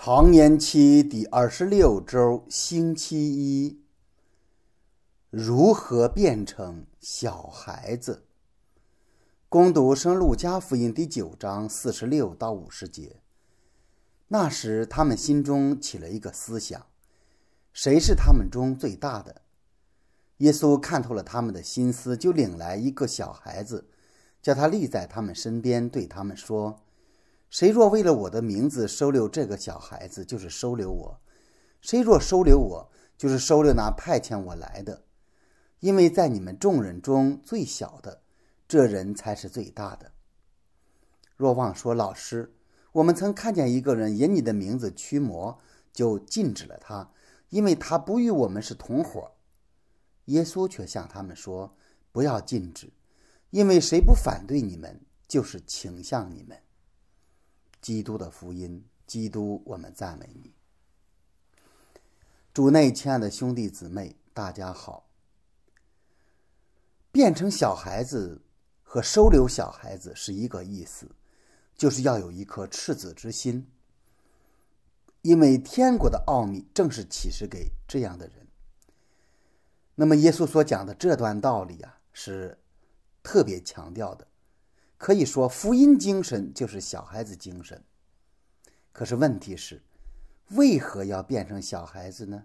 常年期第二十六周，星期一，如何变成小孩子？攻读《圣路加福音》第九章四十六到五十节。那时，他们心中起了一个思想：谁是他们中最大的？耶稣看透了他们的心思，就领来一个小孩子，叫他立在他们身边，对他们说。谁若为了我的名字收留这个小孩子，就是收留我；谁若收留我，就是收留那派遣我来的。因为在你们众人中最小的，这人才是最大的。若望说：“老师，我们曾看见一个人以你的名字驱魔，就禁止了他，因为他不与我们是同伙。”耶稣却向他们说：“不要禁止，因为谁不反对你们，就是倾向你们。”基督的福音，基督，我们赞美你。主内亲爱的兄弟姊妹，大家好。变成小孩子和收留小孩子是一个意思，就是要有一颗赤子之心，因为天国的奥秘正是启示给这样的人。那么，耶稣所讲的这段道理啊，是特别强调的。可以说，福音精神就是小孩子精神。可是问题是，为何要变成小孩子呢？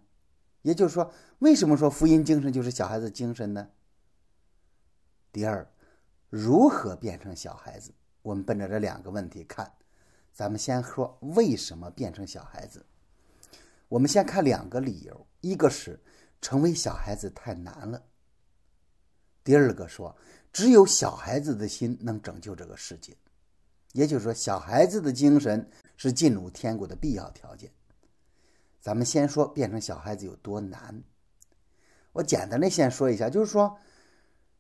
也就是说，为什么说福音精神就是小孩子精神呢？第二，如何变成小孩子？我们奔着这两个问题看，咱们先说为什么变成小孩子。我们先看两个理由：一个是成为小孩子太难了；第二个说。只有小孩子的心能拯救这个世界，也就是说，小孩子的精神是进入天国的必要条件。咱们先说变成小孩子有多难，我简单的先说一下，就是说，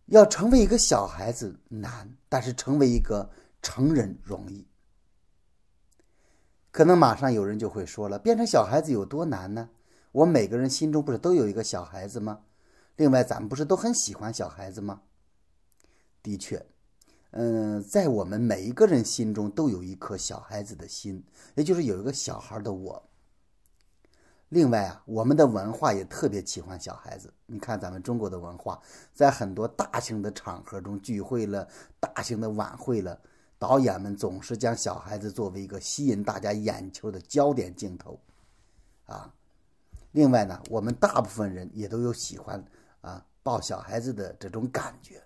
要成为一个小孩子难，但是成为一个成人容易。可能马上有人就会说了，变成小孩子有多难呢？我每个人心中不是都有一个小孩子吗？另外，咱们不是都很喜欢小孩子吗？的确，嗯，在我们每一个人心中都有一颗小孩子的心，也就是有一个小孩的我。另外啊，我们的文化也特别喜欢小孩子。你看，咱们中国的文化，在很多大型的场合中，聚会了、大型的晚会了，导演们总是将小孩子作为一个吸引大家眼球的焦点镜头，啊。另外呢，我们大部分人也都有喜欢啊抱小孩子的这种感觉。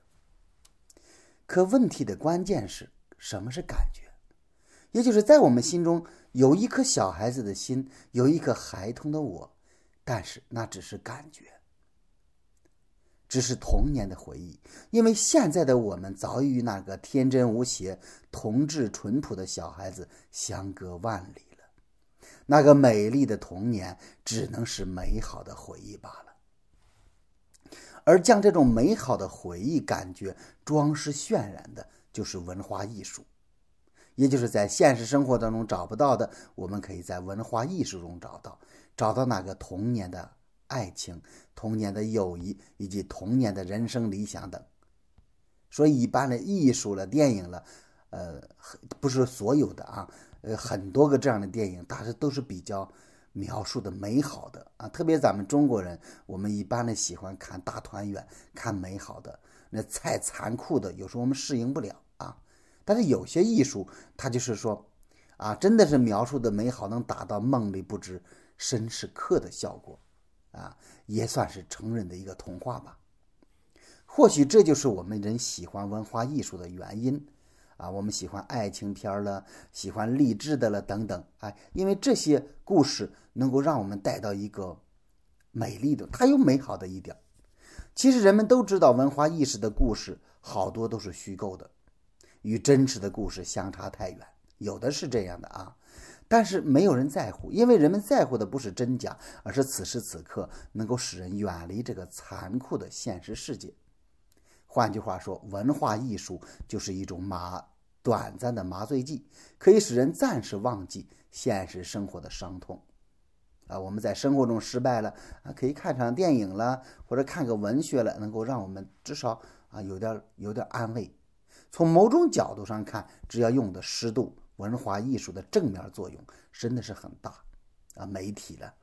可问题的关键是什么？是感觉，也就是在我们心中有一颗小孩子的心，有一颗孩童的我，但是那只是感觉，只是童年的回忆。因为现在的我们早已与那个天真无邪、童稚淳朴的小孩子相隔万里了，那个美丽的童年只能是美好的回忆罢了。而将这种美好的回忆、感觉装饰渲染的，就是文化艺术，也就是在现实生活当中找不到的，我们可以在文化艺术中找到，找到那个童年的爱情、童年的友谊以及童年的人生理想等。所以，一般的艺术了、电影了，呃，不是所有的啊，呃，很多个这样的电影，但是都是比较。描述的美好的啊，特别咱们中国人，我们一般的喜欢看大团圆，看美好的。那太残酷的，有时候我们适应不了啊。但是有些艺术，它就是说，啊，真的是描述的美好，能达到梦里不知身是客的效果，啊，也算是成人的一个童话吧。或许这就是我们人喜欢文化艺术的原因。啊，我们喜欢爱情片了，喜欢励志的了，等等，哎，因为这些故事能够让我们带到一个美丽的，它有美好的一点其实人们都知道，文化意识的故事好多都是虚构的，与真实的故事相差太远，有的是这样的啊。但是没有人在乎，因为人们在乎的不是真假，而是此时此刻能够使人远离这个残酷的现实世界。换句话说，文化艺术就是一种麻短暂的麻醉剂，可以使人暂时忘记现实生活的伤痛。啊，我们在生活中失败了，啊，可以看场电影了，或者看个文学了，能够让我们至少啊有点有点安慰。从某种角度上看，只要用的适度，文化艺术的正面作用真的是很大啊，媒体了。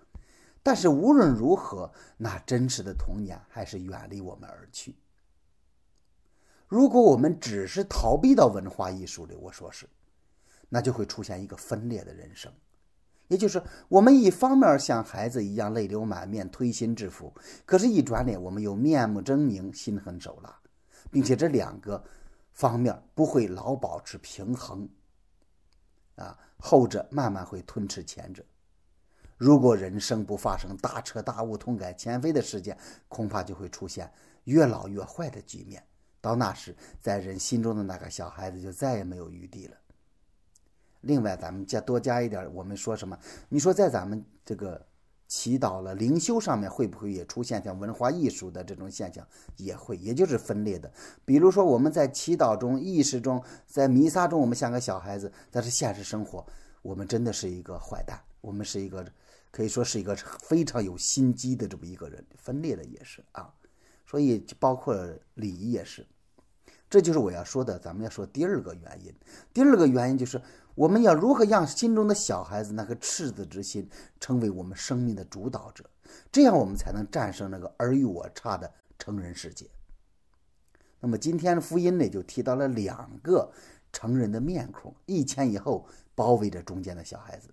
但是无论如何，那真实的童年还是远离我们而去。如果我们只是逃避到文化艺术里，我说是，那就会出现一个分裂的人生，也就是我们一方面像孩子一样泪流满面、推心置腹，可是，一转脸我们又面目狰狞、心狠手辣，并且这两个方面不会老保持平衡，啊，后者慢慢会吞噬前者。如果人生不发生大彻大悟、痛改前非的事件，恐怕就会出现越老越坏的局面。到那时，在人心中的那个小孩子就再也没有余地了。另外，咱们加多加一点，我们说什么？你说在咱们这个祈祷了灵修上面，会不会也出现像文化艺术的这种现象？也会，也就是分裂的。比如说，我们在祈祷中、意识中、在弥撒中，我们像个小孩子；但是现实生活，我们真的是一个坏蛋，我们是一个可以说是一个非常有心机的这么一个人。分裂的也是啊，所以包括礼仪也是。这就是我要说的，咱们要说第二个原因。第二个原因就是，我们要如何让心中的小孩子那颗赤子之心成为我们生命的主导者，这样我们才能战胜那个尔虞我诈的成人世界。那么今天的福音呢，就提到了两个成人的面孔，一前一后包围着中间的小孩子。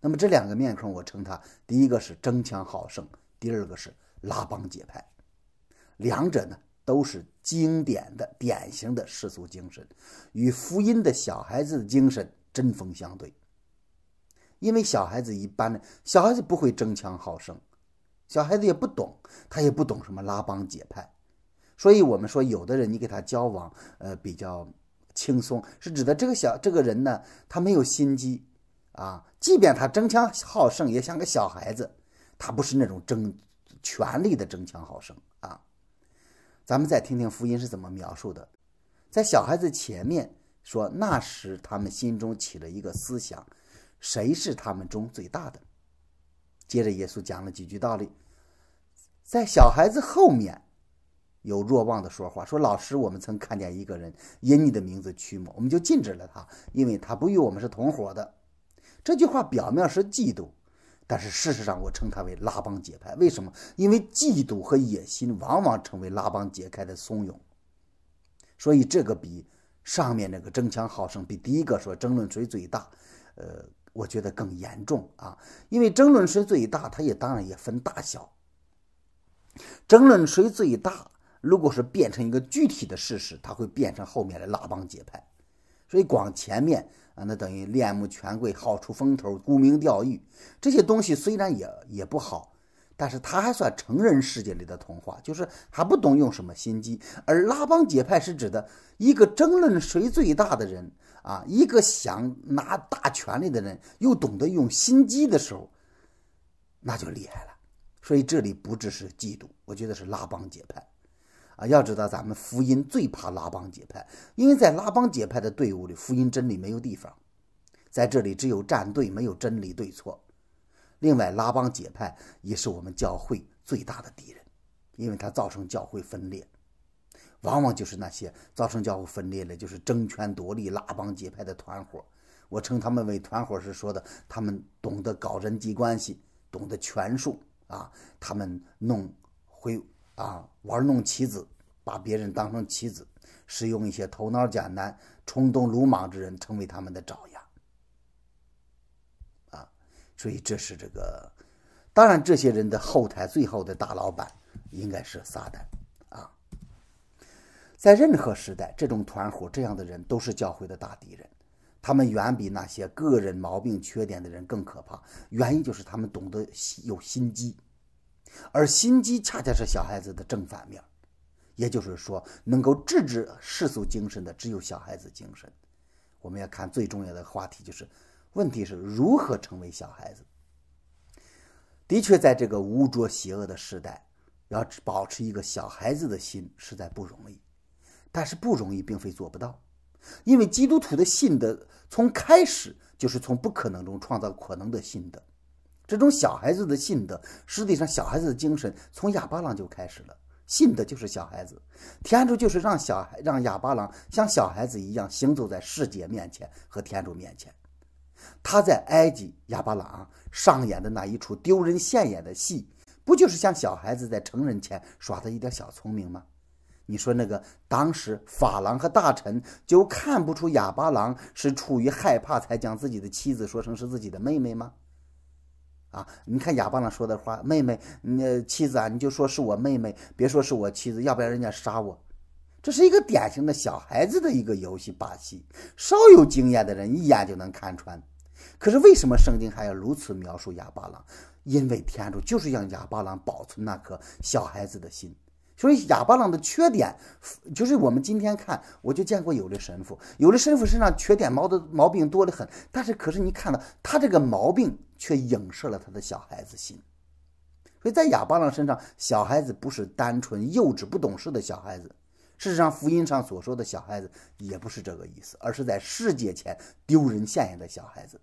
那么这两个面孔，我称它第一个是争强好胜，第二个是拉帮结派，两者呢？都是经典的、典型的世俗精神，与福音的小孩子精神针锋相对。因为小孩子一般的小孩子不会争强好胜，小孩子也不懂，他也不懂什么拉帮结派。所以我们说，有的人你跟他交往，呃，比较轻松，是指的这个小这个人呢，他没有心机啊。即便他争强好胜，也像个小孩子，他不是那种争权力的争强好胜啊。咱们再听听福音是怎么描述的，在小孩子前面说，那时他们心中起了一个思想，谁是他们中最大的？接着耶稣讲了几句道理。在小孩子后面，有若望的说话，说老师，我们曾看见一个人因你的名字驱魔，我们就禁止了他，因为他不与我们是同伙的。这句话表面是嫉妒。但是事实上，我称它为拉帮结派。为什么？因为嫉妒和野心往往成为拉帮结派的怂恿。所以这个比上面那个争强好胜，比第一个说争论谁最大，呃，我觉得更严重啊。因为争论谁最大，它也当然也分大小。争论谁最大，如果是变成一个具体的事实，它会变成后面的拉帮结派。所以光前面啊，那等于恋慕权贵、好出风头、沽名钓誉这些东西，虽然也也不好，但是他还算成人世界里的童话，就是还不懂用什么心机。而拉帮结派是指的一个争论谁最大的人啊，一个想拿大权力的人，又懂得用心机的时候，那就厉害了。所以这里不只是嫉妒，我觉得是拉帮结派。啊，要知道咱们福音最怕拉帮结派，因为在拉帮结派的队伍里，福音真理没有地方。在这里，只有站队，没有真理对错。另外，拉帮结派也是我们教会最大的敌人，因为它造成教会分裂。往往就是那些造成教会分裂的，就是争权夺利、拉帮结派的团伙。我称他们为团伙时说的，他们懂得搞人际关系，懂得权术啊，他们弄会。啊，玩弄棋子，把别人当成棋子，使用一些头脑简单、冲动鲁莽之人成为他们的爪牙。啊，所以这是这个。当然，这些人的后台最后的大老板应该是撒旦。啊，在任何时代，这种团伙这样的人都是教会的大敌人。他们远比那些个人毛病缺点的人更可怕，原因就是他们懂得有心机。而心机恰恰是小孩子的正反面，也就是说，能够制止世俗精神的，只有小孩子精神。我们要看最重要的话题，就是问题是如何成为小孩子。的确，在这个污浊邪恶的时代，要保持一个小孩子的心，实在不容易。但是，不容易并非做不到，因为基督徒的心德从开始就是从不可能中创造可能的信德。这种小孩子的信德，实际上小孩子的精神从哑巴郎就开始了。信德就是小孩子，天主就是让小孩让哑巴郎像小孩子一样行走在世界面前和天主面前。他在埃及哑巴郎上演的那一出丢人现眼的戏，不就是像小孩子在成人前耍的一点小聪明吗？你说那个当时法郎和大臣就看不出哑巴郎是出于害怕才将自己的妻子说成是自己的妹妹吗？啊，你看哑巴郎说的话，妹妹，那妻子啊，你就说是我妹妹，别说是我妻子，要不然人家杀我。这是一个典型的小孩子的一个游戏把戏，稍有经验的人一眼就能看穿。可是为什么圣经还要如此描述哑巴郎？因为天主就是让哑巴郎保存那颗小孩子的心。所以哑巴郎的缺点，就是我们今天看，我就见过有的神父，有的神父身上缺点毛的毛病多得很。但是可是你看到他这个毛病。却影射了他的小孩子心，所以在哑巴郎身上，小孩子不是单纯幼稚不懂事的小孩子，事实上福音上所说的小孩子也不是这个意思，而是在世界前丢人现眼的小孩子，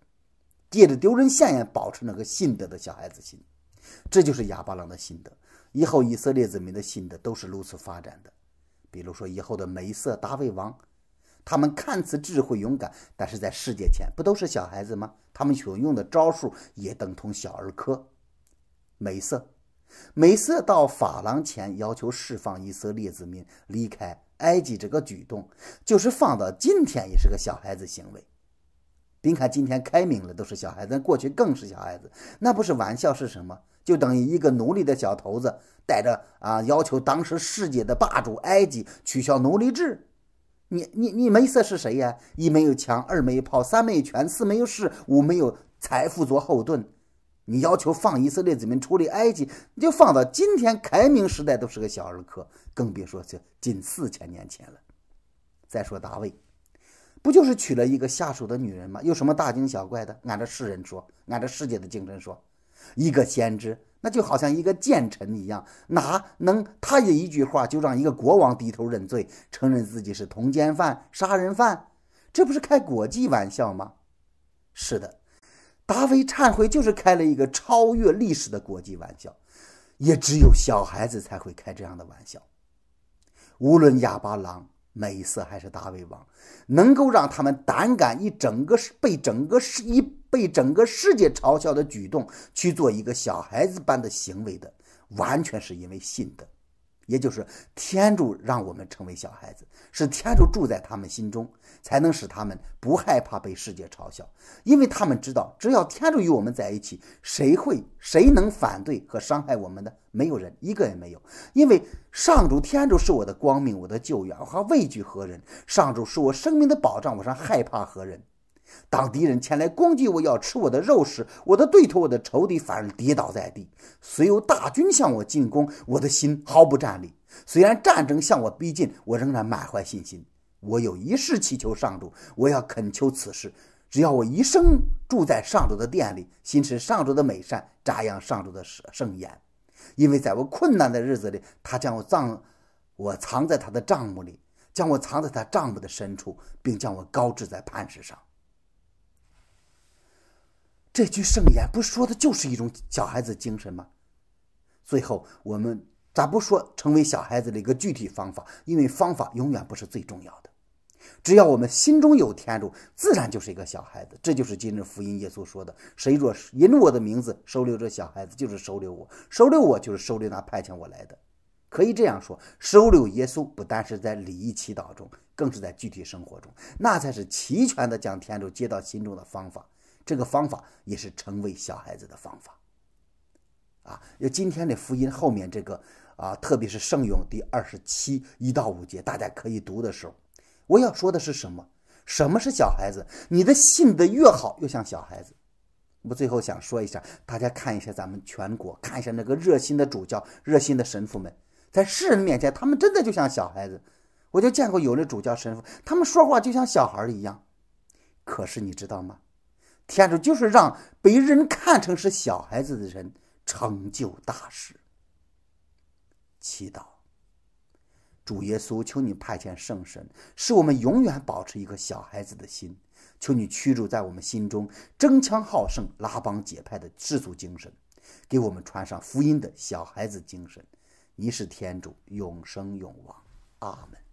借着丢人现眼保持那个信德的小孩子心，这就是哑巴郎的心德，以后以色列子民的心德都是如此发展的，比如说以后的美色大卫王。他们看似智慧勇敢，但是在世界前不都是小孩子吗？他们所用的招数也等同小儿科。美色，美色到法郎前要求释放以色列子民离开埃及，这个举动就是放到今天也是个小孩子行为。别看今天开明了都是小孩子，那过去更是小孩子，那不是玩笑是什么？就等于一个奴隶的小头子带着啊，要求当时世界的霸主埃及取消奴隶制。你你你，以色是谁呀？一没有枪，二没有炮，三没有权，四没有势，五没有财富做后盾。你要求放以色列怎么处理埃及？你就放到今天开明时代都是个小儿科，更别说这近四千年前了。再说大卫，不就是娶了一个下属的女人吗？有什么大惊小怪的？按照世人说，按照世界的竞争说。一个先知，那就好像一个奸臣一样，哪能他也一句话就让一个国王低头认罪，承认自己是通奸犯、杀人犯？这不是开国际玩笑吗？是的，达菲忏悔就是开了一个超越历史的国际玩笑，也只有小孩子才会开这样的玩笑，无论哑巴狼。美色还是大胃王，能够让他们胆敢以整个被整个世一被整个世界嘲笑的举动去做一个小孩子般的行为的，完全是因为信的。也就是天主让我们成为小孩子，是天主住在他们心中，才能使他们不害怕被世界嘲笑，因为他们知道，只要天主与我们在一起，谁会、谁能反对和伤害我们的？没有人，一个也没有。因为上主天主是我的光明，我的救援，我还畏惧何人？上主是我生命的保障，我还害怕何人？当敌人前来攻击我，要吃我的肉时，我的对头，我的仇敌，反而跌倒在地；虽有大军向我进攻，我的心毫不战栗。虽然战争向我逼近，我仍然满怀信心。我有一事祈求上主，我要恳求此事：只要我一生住在上主的殿里，心持上主的美善，瞻仰上主的圣圣宴。因为在我困难的日子里，他将我葬，我藏在他的帐幕里，将我藏在他帐幕的深处，并将我高置在磐石上。这句圣言不说的，就是一种小孩子精神吗？最后，我们咋不说成为小孩子的一个具体方法？因为方法永远不是最重要的。只要我们心中有天主，自然就是一个小孩子。这就是今日福音耶稣说的：“谁若因我的名字收留这小孩子，就是收留我；收留我，就是收留那派遣我来的。”可以这样说，收留耶稣不单是在礼仪祈祷中，更是在具体生活中，那才是齐全的将天主接到心中的方法。这个方法也是成为小孩子的方法，啊，今天的福音后面这个啊，特别是圣咏第二十七一到五节，大家可以读的时候，我要说的是什么？什么是小孩子？你的信的越好，越像小孩子。我最后想说一下，大家看一下咱们全国，看一下那个热心的主教、热心的神父们，在世人面前，他们真的就像小孩子。我就见过有的主教神父，他们说话就像小孩一样。可是你知道吗？天主就是让被人看成是小孩子的人成就大事。祈祷，主耶稣，求你派遣圣神，使我们永远保持一个小孩子的心。求你驱逐在我们心中争强好胜、拉帮结派的世俗精神，给我们穿上福音的小孩子精神。你是天主，永生永王。阿门。